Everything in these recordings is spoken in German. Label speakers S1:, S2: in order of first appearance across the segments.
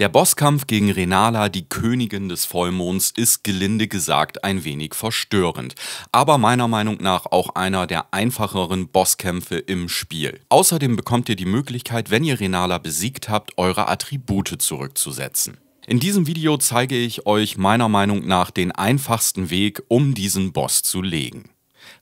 S1: Der Bosskampf gegen Renala, die Königin des Vollmonds, ist gelinde gesagt ein wenig verstörend, aber meiner Meinung nach auch einer der einfacheren Bosskämpfe im Spiel. Außerdem bekommt ihr die Möglichkeit, wenn ihr Renala besiegt habt, eure Attribute zurückzusetzen. In diesem Video zeige ich euch meiner Meinung nach den einfachsten Weg, um diesen Boss zu legen.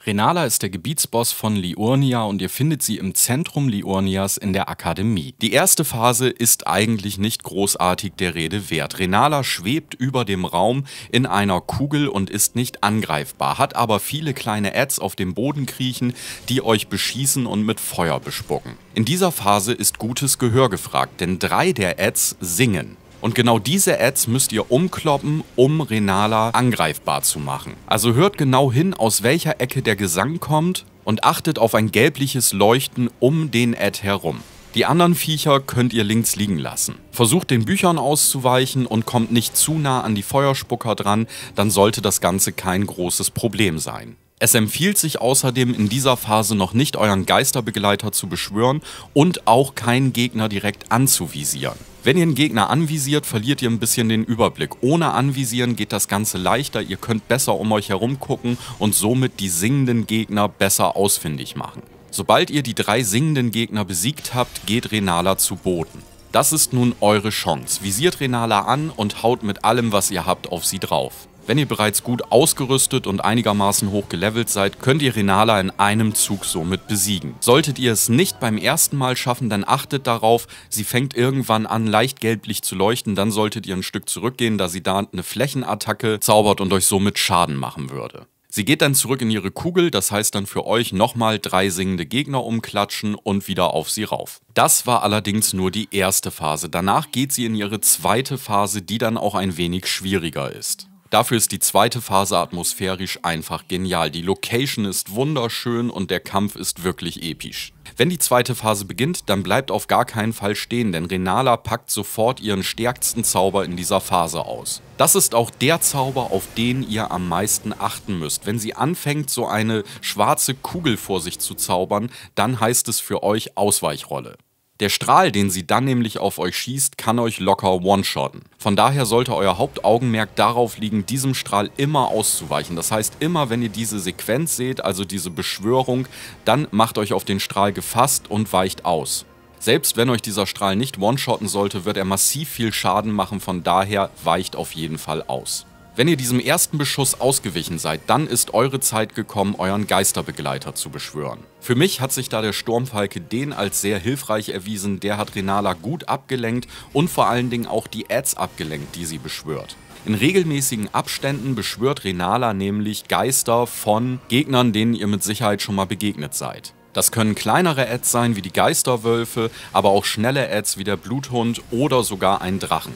S1: Renala ist der Gebietsboss von Liurnia und ihr findet sie im Zentrum Liurnias in der Akademie. Die erste Phase ist eigentlich nicht großartig der Rede wert. Renala schwebt über dem Raum in einer Kugel und ist nicht angreifbar, hat aber viele kleine Ads auf dem Boden kriechen, die euch beschießen und mit Feuer bespucken. In dieser Phase ist gutes Gehör gefragt, denn drei der Ads singen. Und genau diese Ads müsst ihr umkloppen, um Renala angreifbar zu machen. Also hört genau hin, aus welcher Ecke der Gesang kommt und achtet auf ein gelbliches Leuchten um den Ad herum. Die anderen Viecher könnt ihr links liegen lassen. Versucht den Büchern auszuweichen und kommt nicht zu nah an die Feuerspucker dran, dann sollte das Ganze kein großes Problem sein. Es empfiehlt sich außerdem in dieser Phase noch nicht euren Geisterbegleiter zu beschwören und auch keinen Gegner direkt anzuvisieren. Wenn ihr einen Gegner anvisiert, verliert ihr ein bisschen den Überblick. Ohne Anvisieren geht das Ganze leichter, ihr könnt besser um euch herum gucken und somit die singenden Gegner besser ausfindig machen. Sobald ihr die drei singenden Gegner besiegt habt, geht Renala zu Boden. Das ist nun eure Chance. Visiert Renala an und haut mit allem, was ihr habt, auf sie drauf. Wenn ihr bereits gut ausgerüstet und einigermaßen hoch gelevelt seid, könnt ihr Renala in einem Zug somit besiegen. Solltet ihr es nicht beim ersten Mal schaffen, dann achtet darauf, sie fängt irgendwann an leicht gelblich zu leuchten, dann solltet ihr ein Stück zurückgehen, da sie da eine Flächenattacke zaubert und euch somit Schaden machen würde. Sie geht dann zurück in ihre Kugel, das heißt dann für euch nochmal drei singende Gegner umklatschen und wieder auf sie rauf. Das war allerdings nur die erste Phase, danach geht sie in ihre zweite Phase, die dann auch ein wenig schwieriger ist. Dafür ist die zweite Phase atmosphärisch einfach genial. Die Location ist wunderschön und der Kampf ist wirklich episch. Wenn die zweite Phase beginnt, dann bleibt auf gar keinen Fall stehen, denn Renala packt sofort ihren stärksten Zauber in dieser Phase aus. Das ist auch der Zauber, auf den ihr am meisten achten müsst. Wenn sie anfängt, so eine schwarze Kugel vor sich zu zaubern, dann heißt es für euch Ausweichrolle. Der Strahl, den sie dann nämlich auf euch schießt, kann euch locker one-shotten. Von daher sollte euer Hauptaugenmerk darauf liegen, diesem Strahl immer auszuweichen. Das heißt, immer wenn ihr diese Sequenz seht, also diese Beschwörung, dann macht euch auf den Strahl gefasst und weicht aus. Selbst wenn euch dieser Strahl nicht one-shotten sollte, wird er massiv viel Schaden machen, von daher weicht auf jeden Fall aus. Wenn ihr diesem ersten Beschuss ausgewichen seid, dann ist eure Zeit gekommen, euren Geisterbegleiter zu beschwören. Für mich hat sich da der Sturmfalke den als sehr hilfreich erwiesen, der hat Renala gut abgelenkt und vor allen Dingen auch die Ads abgelenkt, die sie beschwört. In regelmäßigen Abständen beschwört Renala nämlich Geister von Gegnern, denen ihr mit Sicherheit schon mal begegnet seid. Das können kleinere Ads sein wie die Geisterwölfe, aber auch schnelle Ads wie der Bluthund oder sogar ein Drachen.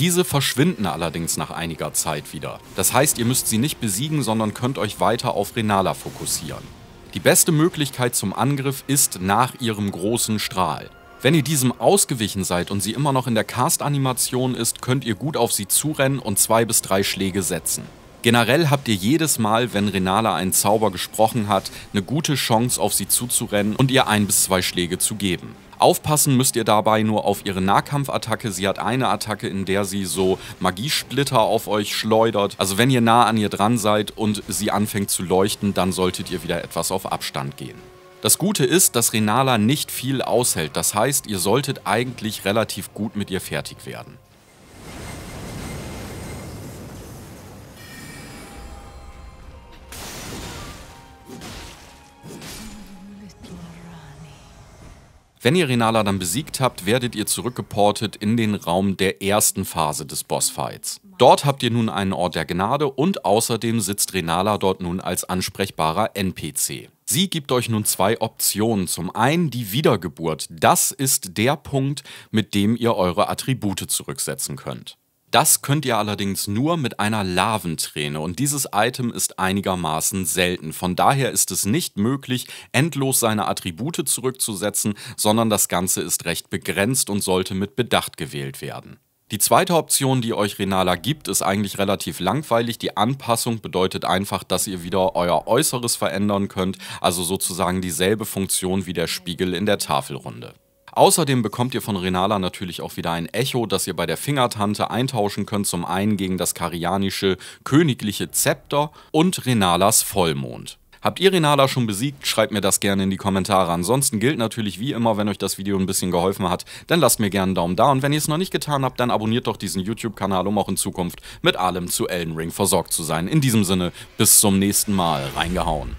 S1: Diese verschwinden allerdings nach einiger Zeit wieder. Das heißt, ihr müsst sie nicht besiegen, sondern könnt euch weiter auf Renala fokussieren. Die beste Möglichkeit zum Angriff ist nach ihrem großen Strahl. Wenn ihr diesem ausgewichen seid und sie immer noch in der Cast-Animation ist, könnt ihr gut auf sie zurennen und zwei bis drei Schläge setzen. Generell habt ihr jedes Mal, wenn Renala einen Zauber gesprochen hat, eine gute Chance auf sie zuzurennen und ihr ein bis zwei Schläge zu geben. Aufpassen müsst ihr dabei nur auf ihre Nahkampfattacke. Sie hat eine Attacke, in der sie so Magiesplitter auf euch schleudert. Also wenn ihr nah an ihr dran seid und sie anfängt zu leuchten, dann solltet ihr wieder etwas auf Abstand gehen. Das Gute ist, dass Renala nicht viel aushält. Das heißt, ihr solltet eigentlich relativ gut mit ihr fertig werden. Wenn ihr Renala dann besiegt habt, werdet ihr zurückgeportet in den Raum der ersten Phase des Bossfights. Dort habt ihr nun einen Ort der Gnade und außerdem sitzt Renala dort nun als ansprechbarer NPC. Sie gibt euch nun zwei Optionen. Zum einen die Wiedergeburt. Das ist der Punkt, mit dem ihr eure Attribute zurücksetzen könnt. Das könnt ihr allerdings nur mit einer Larventräne und dieses Item ist einigermaßen selten. Von daher ist es nicht möglich, endlos seine Attribute zurückzusetzen, sondern das Ganze ist recht begrenzt und sollte mit Bedacht gewählt werden. Die zweite Option, die euch Renala gibt, ist eigentlich relativ langweilig. Die Anpassung bedeutet einfach, dass ihr wieder euer Äußeres verändern könnt, also sozusagen dieselbe Funktion wie der Spiegel in der Tafelrunde. Außerdem bekommt ihr von Renala natürlich auch wieder ein Echo, das ihr bei der Fingertante eintauschen könnt, zum einen gegen das karianische königliche Zepter und Renalas Vollmond. Habt ihr Renala schon besiegt? Schreibt mir das gerne in die Kommentare. Ansonsten gilt natürlich wie immer, wenn euch das Video ein bisschen geholfen hat, dann lasst mir gerne einen Daumen da und wenn ihr es noch nicht getan habt, dann abonniert doch diesen YouTube-Kanal, um auch in Zukunft mit allem zu Elden Ring versorgt zu sein. In diesem Sinne, bis zum nächsten Mal. Reingehauen.